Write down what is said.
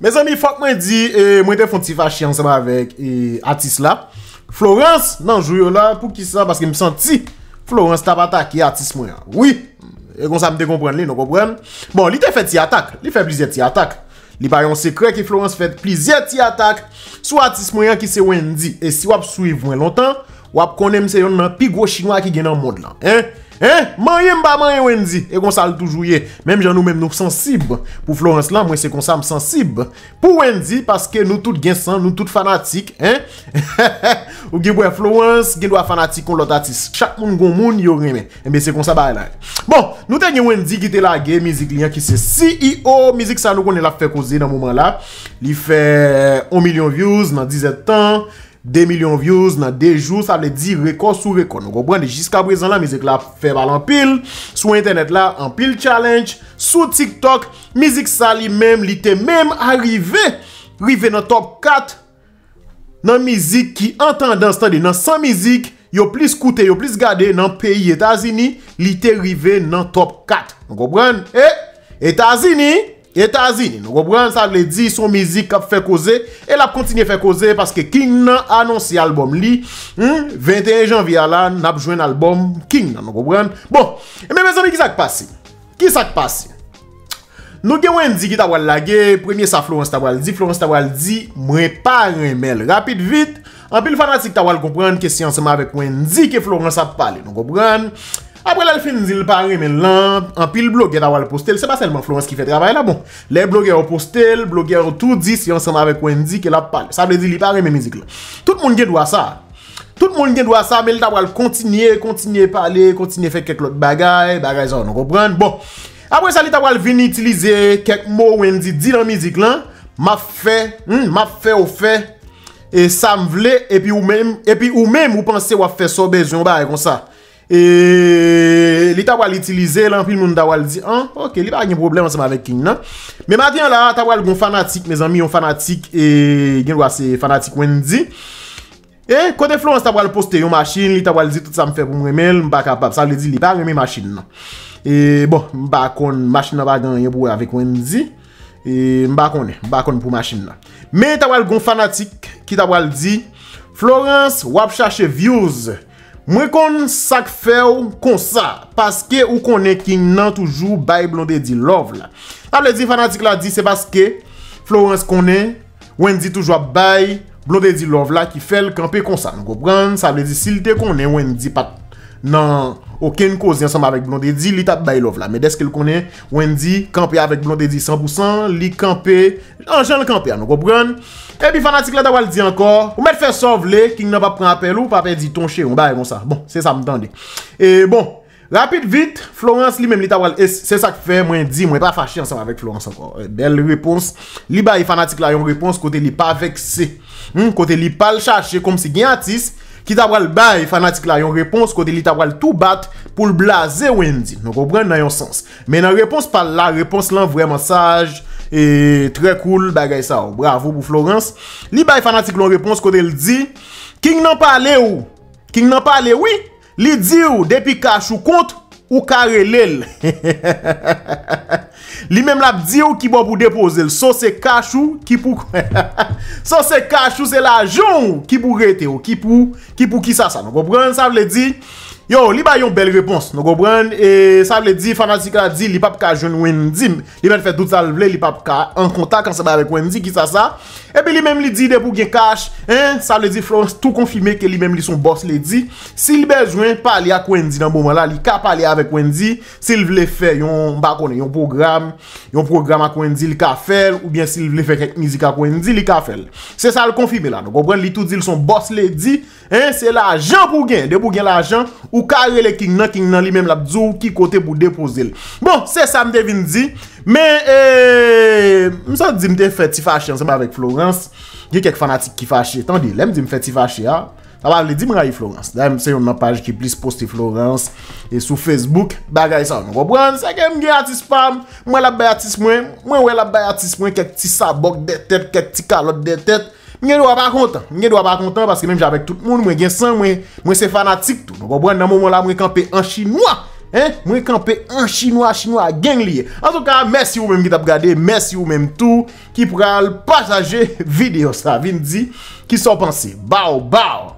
Mezen mi fok mwen di mwen te fonti fache ansama avek eh, atis la. Florence nan jouyo la pou ki sa baske m senti Florence tabatake atis mwen ya. Oui, e gonsa m de kompren li, non kompren. Bon, li te fete ti atak, li fete plizye ti atak. Li bayon sekre ki Florence fete plizye ti atak sou atis mwen ya ki se wendi. E si wap sou yvwen lontan, wap konen m se yon nan pigwo chinois ki genan mod lan. Mwenye mba mwenye wendi, e kon sa al toujou ye, menm jan nou menm nou sensib pou Florence lan, mwen se kon sa am sensib pou wendi, paske nou tout gen san, nou tout fanatik, ou gen bwe Florence, gen lwa fanatik kon lotatis, chak moun goun moun yo reme, e mwen se kon sa bare la. Bon, nou ten gen wendi, gite la gen, mizik li an ki se CEO, mizik sa nou kon ne la fe koze nan mouman la, li fe 1 milyon views nan 17 tan, 2 milyon views nan 2 jou, sa le di rekod sou rekod. Nou go brande, jiska prezan la mizik la febal an pil. Sou internet la, an pil challenge. Sou TikTok, mizik sa li menm, li te menm a rive. Rive nan top 4 nan mizik ki an tendans ta di nan san mizik, yo plis koute, yo plis gade nan peyi Etazini, li te rive nan top 4. Nou go brande, etazini, E ta zi ni nou gobran sa le di son mizik ap fe koze El ap kontine fe koze paske King nan anonsi albom li 21 hmm, janvi alan nap jwen albom King nan nou gobran Bon, e me bezone ki sak pasi? Ki sak pasi? Nou gen wendi ki tawal lage, premye sa Florence tawal di Florence tawal di, mrepa remel rapid vit Anpil fanatik tawal gobran, kesyansama vek wendi ki Florence ap pale nou gobran Apre lal fin di li pare men lan, an pi l blog gen ta wale postel, se pa selman Florence ki fe travay la bon. Le blogger postel, blogger tou di si ansenman avek Wendy ke la pale. Sa mwen di li pare men mizik lan. Tout moun gen dwa sa, tout moun gen dwa sa, men l ta wale kontinye, kontinye pale, kontinye fek kek lot bagay, bagay zan nan kopran. Bon, apre sa l ta wale vini itilize kek mo Wendy di lan mizik lan, ma fe, hmm, ma fe ou fe, e sa m vle, e pi ou men, e pi ou men ou pense waf fe so bezyon bare kon sa. E, li ta wale itilize lan, pil moun da wale di Ok, li pa gen problem anseman vek kin nan Me matyen la, ta wale gon fanatik Me zan mi yon fanatik e, Gen wase fanatik wende Kote Florence ta wale poste yon masin Li ta wale di tout sa mfe pou mwen mel Mbakapap, sa li di li pa e, bon, gen mi masin nan Mbakon, masin nan bagan Yon pou avek wende Mbakon, mbakon pou masin nan Me ta wale gon fanatik Ki ta wale di Florence wap chache views nan Mwen kon sak fèw konsa, paske ou konè ki nan toujou bay blonde di love la. Sa ble di fanatik la di se baske, Florence konè, wen di toujou bay blonde di love la, ki fèl kanpe konsa nou gobran, sa ble di silte konè, wen di pat nan... Okèn kòzi ansanm avèk blondè di, li tap baye lov la. Mè deske l konè, wèn di, kampe avèk blondè di 100%, li kampe, anjan l kampe, anon kòbran. E bi fanatik la ta wèl di ankon, ou mèt fè sov lè, ki nè pa pran apè lou, pa apè di ton chè, on baye monsan. Bon, se sa mtande. E bon, rapit vit, Florence li mèm li ta wèl, e se sa k fè, mwen di, mwen pa fachè ansanm avèk Florence ankon. Euh, Bel repons, li baye fanatik la yon repons, kote li pa vekse, kote hmm, li pal chache, kom se gen atis. Ki tabwal bay fanatik la yon repons kode li tabwal tou bat pou l blaze wendi. Non ko pren nan yon sens. Men nan repons pal la, repons lan vreman saj. E tre kul bagay sa ou. Bravo bou Florence. Li bay fanatik lon repons kode li di. King nan pale ou? King nan pale oui? Li di ou? Depi kache ou kont? Ou kare lel? He he he he he he he he. Li men la bdi ou ki bo pou depoze el. So se kashou, ki pou... So se kashou, se la joun ou ki pou rete ou. Ki pou, ki pou ki sa sa nou. Bo pran sa vle di... Yo, li ba yon bel repons. Nou gobran, e sa vle di, fanatik la di, li pa pka joun wendim. Li men fè dout sal vle, li pa pka an kontak an sabay avek wendim, ki sa sa. E pi li mem li di, de pou gen kache, sa vle di, tout konfime ke li mem li son boss le di. Si li bezwen pali ak wendim, nan bon man la, li ka pali avek wendim. Si li vle fè yon bakone, yon program, yon program ak wendim, li ka fèl, ou bien si li vle fè kèk mizika ak wendim, li ka fèl. Se sa l konfime la Ou karele kin nan kin nan li menm la bdjou ki kote pou depoze li. Bon, se sa mde vin di. Men, eee, eh, msa di mde feti fache anseman avèk Florence. Ge kek fanatik ki fache. Tande, lem di m feti fache, ha? Saba, li di m rayi Florence. Da, mse yon nan page ki plis posti Florence. E sou Facebook. Bagay sa, mwen wabwans. Eke m ge atis fam. Mwen wè la bay atis mwen. Mwen wè la bay atis mwen. Kek ti sabok de tèt. Kek ti kalot de tèt. Mwen gen do ap akontan, mwen gen do ap akontan Paske mwen javek tout moun, mwen gen san Mwen se fanatik tou, mwen bo bwen nan momon la Mwen kampe an chinois Mwen kampe an chinois, chinois gen liye An tou ka, mersi ou mwen bit ap gade Mersi ou mwen tou, ki pou kal Pasaje video sa, vin di Ki sou panse, bao, bao